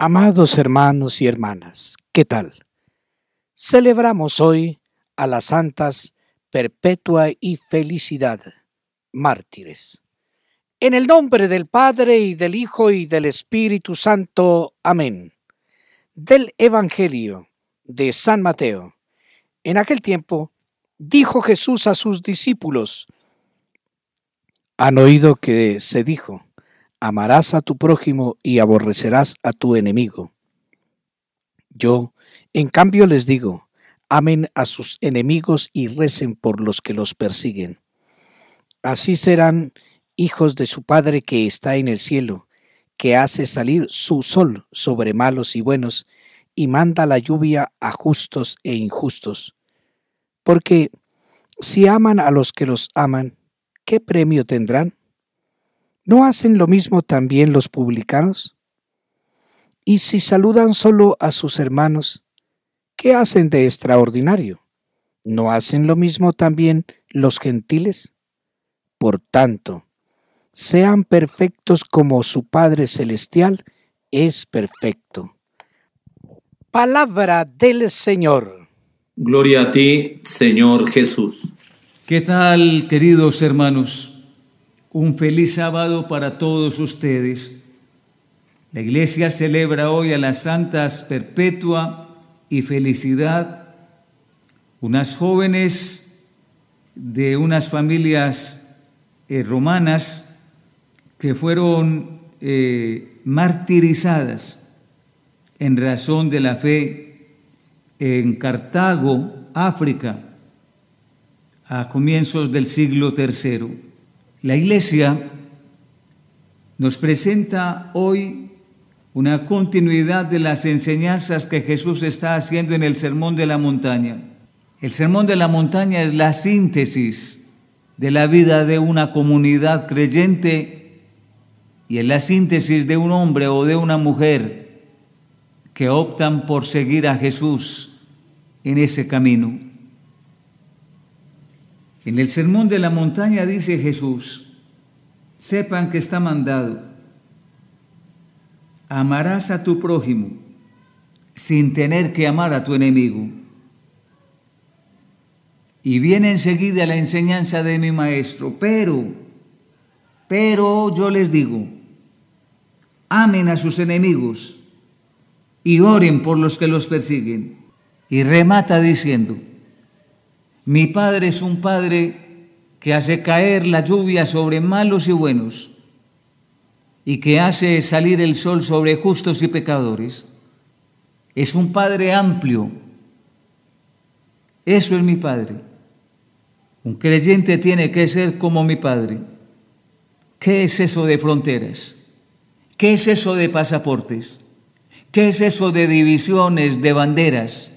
Amados hermanos y hermanas, ¿qué tal? Celebramos hoy a las santas Perpetua y Felicidad, mártires. En el nombre del Padre y del Hijo y del Espíritu Santo. Amén. Del Evangelio de San Mateo. En aquel tiempo dijo Jesús a sus discípulos, han oído que se dijo, amarás a tu prójimo y aborrecerás a tu enemigo. Yo, en cambio, les digo, amen a sus enemigos y recen por los que los persiguen. Así serán hijos de su Padre que está en el cielo, que hace salir su sol sobre malos y buenos, y manda la lluvia a justos e injustos. Porque si aman a los que los aman, ¿qué premio tendrán? ¿No hacen lo mismo también los publicanos? Y si saludan solo a sus hermanos, ¿qué hacen de extraordinario? ¿No hacen lo mismo también los gentiles? Por tanto, sean perfectos como su Padre Celestial es perfecto. Palabra del Señor. Gloria a ti, Señor Jesús. ¿Qué tal, queridos hermanos? Un feliz sábado para todos ustedes. La iglesia celebra hoy a las santas Perpetua y Felicidad, unas jóvenes de unas familias eh, romanas que fueron eh, martirizadas en razón de la fe en Cartago, África, a comienzos del siglo III. La Iglesia nos presenta hoy una continuidad de las enseñanzas que Jesús está haciendo en el Sermón de la Montaña. El Sermón de la Montaña es la síntesis de la vida de una comunidad creyente y es la síntesis de un hombre o de una mujer que optan por seguir a Jesús en ese camino. En el sermón de la montaña dice Jesús, sepan que está mandado, amarás a tu prójimo sin tener que amar a tu enemigo. Y viene enseguida la enseñanza de mi maestro, pero, pero yo les digo, amen a sus enemigos y oren por los que los persiguen. Y remata diciendo, mi Padre es un Padre que hace caer la lluvia sobre malos y buenos y que hace salir el sol sobre justos y pecadores. Es un Padre amplio. Eso es mi Padre. Un creyente tiene que ser como mi Padre. ¿Qué es eso de fronteras? ¿Qué es eso de pasaportes? ¿Qué es eso de divisiones, de banderas?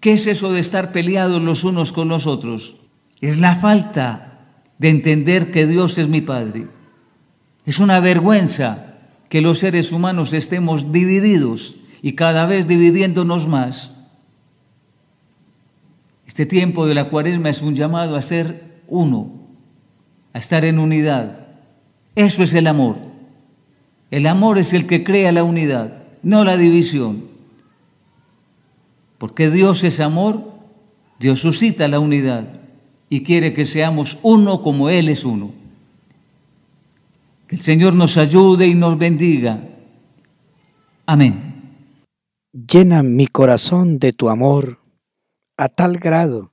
¿Qué es eso de estar peleados los unos con los otros? Es la falta de entender que Dios es mi Padre. Es una vergüenza que los seres humanos estemos divididos y cada vez dividiéndonos más. Este tiempo de la cuaresma es un llamado a ser uno, a estar en unidad. Eso es el amor. El amor es el que crea la unidad, no la división. Porque Dios es amor, Dios suscita la unidad y quiere que seamos uno como Él es uno. Que el Señor nos ayude y nos bendiga. Amén. Llena mi corazón de tu amor a tal grado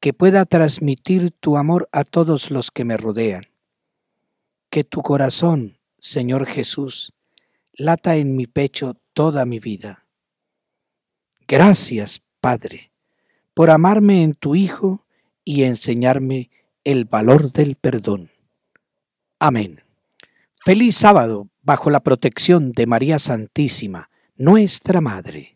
que pueda transmitir tu amor a todos los que me rodean. Que tu corazón, Señor Jesús, lata en mi pecho toda mi vida. Gracias, Padre, por amarme en tu Hijo y enseñarme el valor del perdón. Amén. Feliz sábado bajo la protección de María Santísima, nuestra Madre.